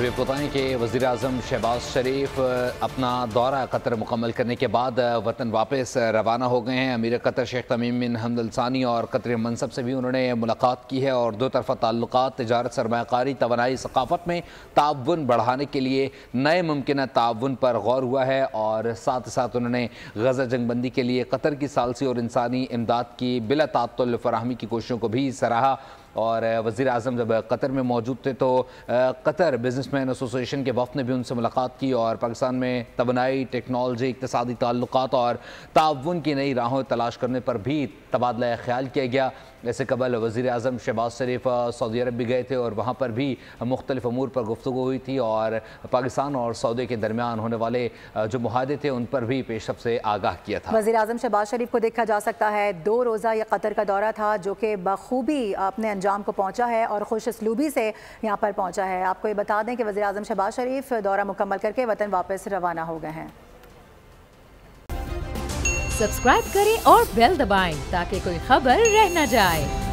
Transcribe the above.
अभी आपको बताएं कि वजीर अजम शहबाज शरीफ अपना दौरा कतर मुकम्मल करने के बाद वतन वापस रवाना हो गए हैं अमीर कतर शेख तमीम बिन हमदलसानी और कतर मनसब से भी उन्होंने मुलाकात की है और दो तरफा ताल्लुक तजारत सरमाकारी तोानाई सकाफत में ताउन बढ़ाने के लिए नए मुमकिन ताउन पर गौर हुआ है और साथ ही साथ उन्होंने गजा जंगबंदी के लिए कतर की सालसी और इंसानी इमदाद की बिला तातल फरहमी की कोशिशों को भी सराहा और वज़ी अजम जब कतर में मौजूद थे तो कतर बिजनस मैन एसोसिएशन के वफ़ ने भी उनसे मुलाकात की और पाकिस्तान में तोनाई टेक्नोलॉजी इकतदी तल्लक और ताउन की नई राहों तलाश करने पर भी तबादला ख्याल किया गया ऐसे कबल वज़ी अजम शहबाज शरीफ सऊदी अरब भी गए थे और वहाँ पर भी मुख्तलिफ अमूर पर गुफ्तु हुई थी और पाकिस्तान और सऊदी के दरमियान होने वाले जो माहे थे उन पर भी पेशअप से आगाह किया था वजी अजम शहबाज शरीफ को देखा जा सकता है दो रोज़ा यह कतर का दौरा था जो कि बखूबी आपने अंजाम को पहुँचा है और खुश इसलूबी से यहाँ पर पहुँचा है आपको ये बता दें कि वजी अजम शहबाज शरीफ दौरा मुकम्मल करके वतन वापस रवाना हो गए हैं सब्सक्राइब करें और बेल दबाएं ताकि कोई खबर रह न जाए